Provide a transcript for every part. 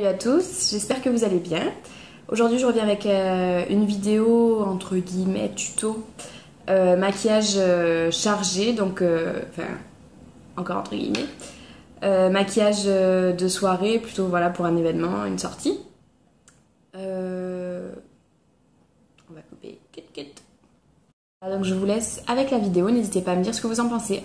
Salut à tous, j'espère que vous allez bien. Aujourd'hui je reviens avec euh, une vidéo entre guillemets tuto euh, maquillage euh, chargé, donc enfin encore entre guillemets, maquillage de soirée plutôt voilà pour un événement, une sortie. On va couper. Ah, donc je vous laisse avec la vidéo, n'hésitez pas à me dire ce que vous en pensez.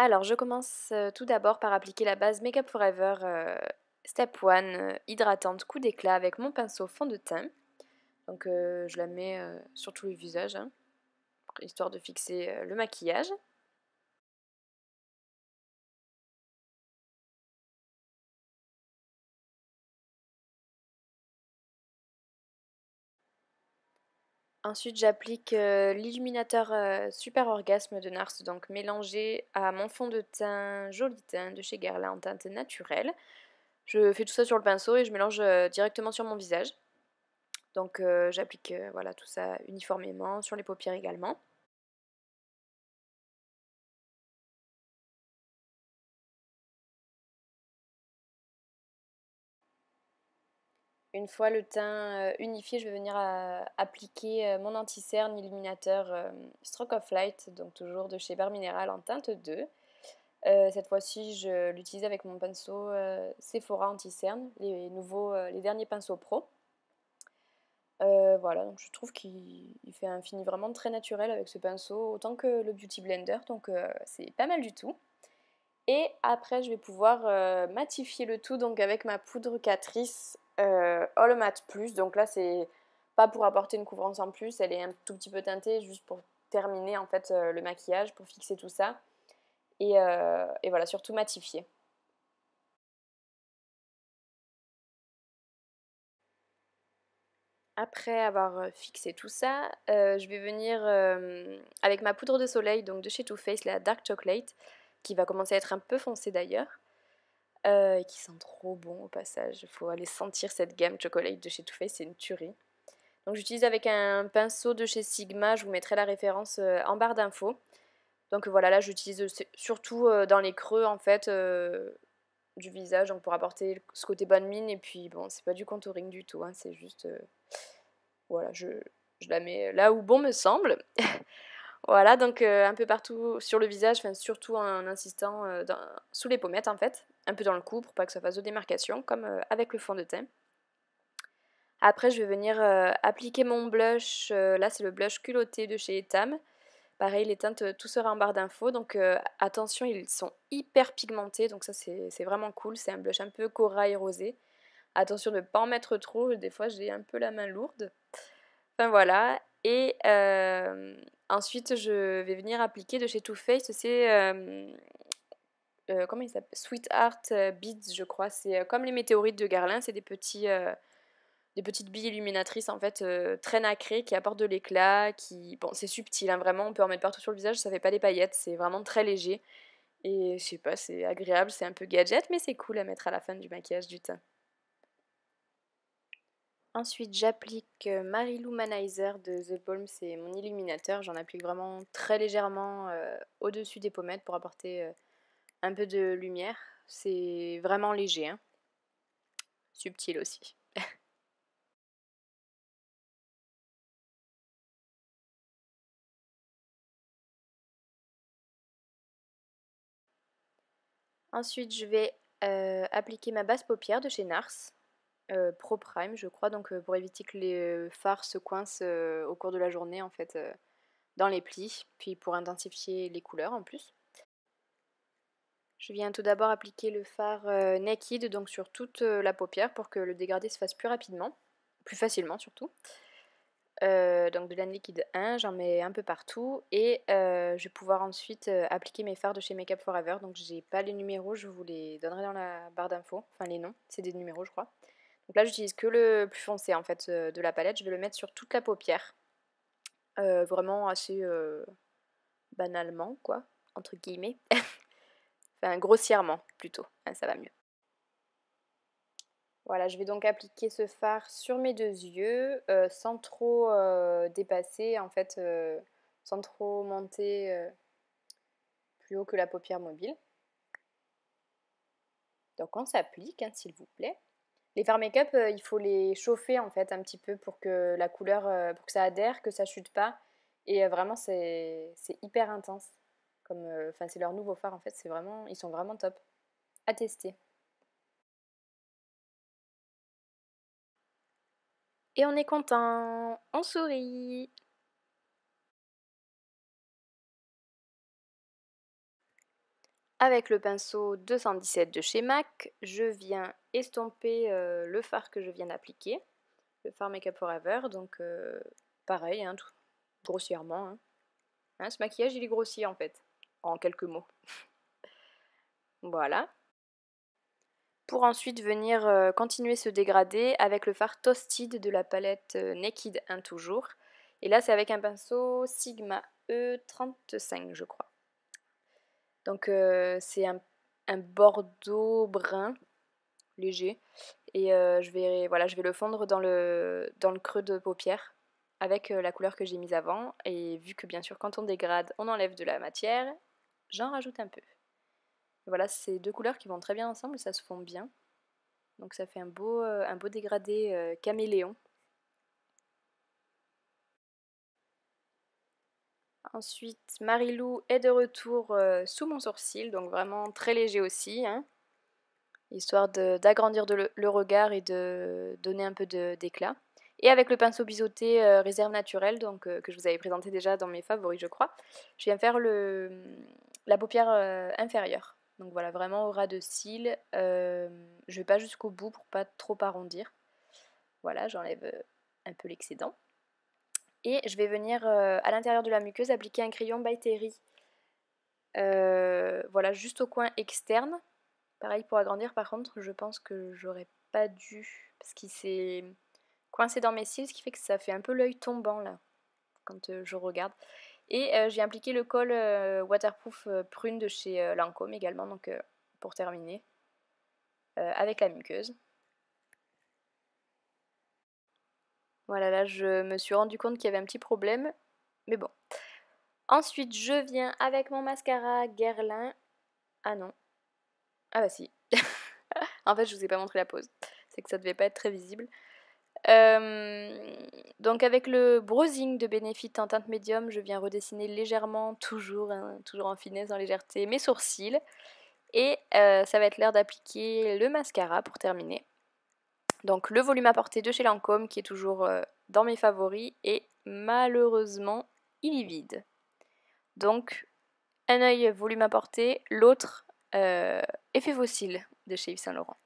Alors, je commence euh, tout d'abord par appliquer la base Make Forever euh, Step 1 euh, hydratante coup d'éclat avec mon pinceau fond de teint. Donc, je la mets sur tous le visage, hein, histoire de fixer le maquillage. Ensuite, j'applique euh, l'illuminateur euh, Super Orgasme de Nars, donc mélangé à mon fond de teint Joli Teint de chez Guerlain en teinte naturelle. Je fais tout ça sur le pinceau et je mélange euh, directement sur mon visage. Donc j'applique voilà tout ça uniformément sur les paupières également. Une fois le teint euh, unifié, je vais venir euh, appliquer euh, mon anti-cerne illuminateur Stroke of Light, donc toujours de chez Bar Mineral en teinte 2. cette fois-ci, je l'utilise avec mon pinceau Sephora anti-cerne, les, nouveaux, les derniers pinceaux pro. voilà, donc je trouve qu'il fait un fini vraiment très naturel avec ce pinceau, autant que le Beauty Blender, donc c'est pas mal du tout. Et après, je vais pouvoir matifier le tout donc avec ma poudre Catrice euh, All Matte Plus. Donc là, c'est pas pour apporter une couvrance en plus, elle est un tout petit peu teintée juste pour terminer en fait euh, le maquillage, pour fixer tout ça. Et, euh, voilà, surtout matifier. Après avoir fixé tout ça, je vais venir avec ma poudre de soleil donc de chez Too Faced, la Dark Chocolate, qui va commencer à être un peu foncée d'ailleurs. Euh, et qui sent trop bon au passage. Il faut aller sentir cette gamme chocolate de chez Too Faced, c'est une tuerie. Donc j'utilise avec un pinceau de chez Sigma, je vous mettrai la référence euh, en barre d'infos. Donc voilà, là j'utilise euh, surtout dans les creux en fait du visage, donc pour apporter ce côté bonne mine. Et puis bon, c'est pas du contouring du tout, hein, c'est juste voilà, je, la mets là où bon me semble. voilà, donc un peu partout sur le visage, enfin surtout en insistant sous les pommettes en fait un peu dans le cou pour pas que ça fasse de démarcation, comme euh, avec le fond de teint. Après, je vais venir euh, appliquer mon blush. Euh, là, c'est le blush culotté de chez Etam. Pareil, les teintes, tout sera en barre d'infos. Donc attention, ils sont hyper pigmentés. Donc ça, c'est vraiment cool. C'est un blush un peu corail rosé. Attention de ne pas en mettre trop. Des fois, j'ai un peu la main lourde. Enfin voilà. Et ensuite, je vais venir appliquer de chez Too Faced. C'est euh, comment il s'appelle Sweetheart euh, Beads, je crois. C'est euh, comme les météorites de Garlin, c'est des petits. des petites billes illuminatrices en fait très nacrées qui apportent de l'éclat, qui bon c'est subtil hein, vraiment on peut en mettre partout sur le visage, ça ne fait pas des paillettes, c'est vraiment très léger et je sais pas c'est agréable, c'est un peu gadget mais c'est cool à mettre à la fin du maquillage du teint. Ensuite, j'applique Marie Manizer de The Balm, c'est mon illuminateur. J'en applique vraiment très légèrement au-dessus des pommettes pour apporter un peu de lumière. C'est vraiment léger, hein. subtil aussi. Ensuite, je vais euh, appliquer ma base paupière de chez Nars, euh, Pro Prime, je crois, donc euh, pour éviter que les fards se coincent au cours de la journée, en fait, dans les plis, puis pour intensifier les couleurs en plus. Je viens tout d'abord appliquer le fard euh, Naked donc sur toute euh, la paupière pour que le dégradé se fasse plus rapidement, plus facilement surtout. Euh, donc de la liquide 1, j'en mets un peu partout et je vais pouvoir ensuite appliquer mes fards de chez Makeup Forever. Donc j'ai pas les numéros, je vous les donnerai dans la barre d'infos, enfin les noms, c'est des numéros je crois. Donc là j'utilise que le plus foncé en fait de la palette, je vais le mettre sur toute la paupière, vraiment assez banalement quoi, entre guillemets. Enfin, grossièrement plutôt, ça va mieux. Voilà, je vais donc appliquer ce fard sur mes deux yeux euh, sans trop euh, dépasser, en fait, euh, sans trop monter plus haut que la paupière mobile. Donc on s'applique, hein, s'il vous plaît. Les fards make-up, il faut les chauffer en fait un petit peu pour que la couleur, pour que ça adhère, que ça chute pas. Et vraiment, c'est hyper intense. Euh, enfin, c'est leur nouveau phare en fait. C'est vraiment, ils sont vraiment top. À tester. Et on est content, on sourit. Avec le pinceau 217 de chez MAC, je viens estomper euh, le phare que je viens d'appliquer, le phare Makeup Forever, donc euh, pareil, hein, grossièrement. Hein. Hein, ce maquillage, il est grossier en fait en quelques mots. voilà. Pour ensuite venir euh, continuer ce dégrader avec le fard Toasted de la palette euh, Naked 1 toujours. Et là, c'est avec un pinceau Sigma E35, je crois. Donc, euh, c'est un, un, bordeaux brun léger. Et je, vais, voilà, je vais le fondre dans le, dans le creux de paupière avec la couleur que j'ai mise avant. Et vu que bien sûr quand on dégrade, on enlève de la matière, j'en rajoute un peu. Voilà, c'est deux couleurs qui vont très bien ensemble, ça se fond bien. Donc ça fait un beau, euh, un beau dégradé euh, caméléon. Ensuite, Marilou est de retour euh, sous mon sourcil, donc vraiment très léger aussi, hein. histoire d'agrandir le, regard et de donner un peu d'éclat. Et avec le pinceau biseauté réserve naturelle, donc, que je vous avais présenté déjà dans mes favoris, je crois, je viens faire le, la paupière euh, inférieure. Donc voilà, vraiment au ras de cils. je euh, je vais pas jusqu'au bout pour pas trop arrondir. Voilà, j'enlève euh, un peu l'excédent. Et je vais venir à l'intérieur de la muqueuse appliquer un crayon by Terry. voilà, juste au coin externe. Pareil pour agrandir, par contre, je pense que j'aurais pas dû. Parce qu'il s'est coincé dans mes cils, ce qui fait que ça fait un peu l'œil tombant là, quand je regarde. Et euh, j'ai impliqué le col euh, waterproof euh, prune de chez Lancôme également, donc pour terminer, avec la muqueuse. Voilà, là je me suis rendu compte qu'il y avait un petit problème, mais bon. Ensuite, je viens avec mon mascara Guerlain. Ah non. Ah bah si. en fait, je vous ai pas montré la pose. C'est que ça devait pas être très visible. Euh, donc avec le browsing de Benefit en teinte médium, je viens redessiner légèrement, toujours, hein, toujours en finesse, en légèreté, mes sourcils. Et euh, ça va être l'heure d'appliquer le mascara pour terminer. Donc le volume apporté de chez Lancôme qui est toujours euh, dans mes favoris et malheureusement il est vide. Donc un œil volume apporté l'autre effet fossile de chez Yves Saint Laurent.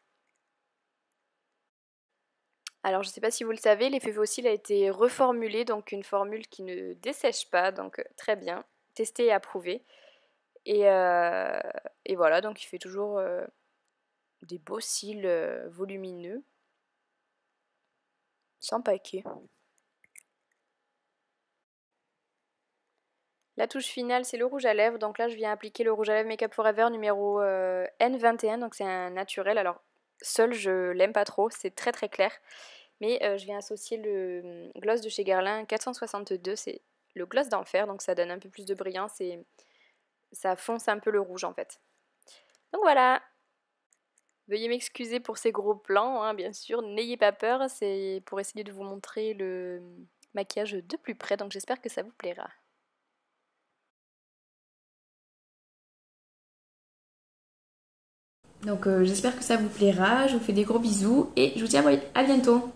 Alors, je ne sais pas si vous le savez, l'effet fossile a été reformulé, donc une formule qui ne dessèche pas, donc euh, très bien, testé et approuvé. Euh, et, voilà, donc il fait toujours euh, des beaux cils volumineux, sans paquet. La touche finale, c'est le rouge à lèvres. Donc là, je viens appliquer le rouge à lèvres Makeup Forever numéro N21. Donc c'est un naturel. Alors, seul, je l'aime pas trop. C'est très très clair. Mais euh, je viens associer le hum, gloss de chez Guerlain 462, c'est le gloss d'enfer, donc ça donne un peu plus de brillance et ça fonce un peu le rouge en fait. Donc voilà Veuillez m'excuser pour ces gros plans, hein, bien sûr, n'ayez pas peur, c'est pour essayer de vous montrer le hum, maquillage de plus près, donc j'espère que ça vous plaira. Donc euh, j'espère que ça vous plaira, je vous fais des gros bisous et je vous dis à bientôt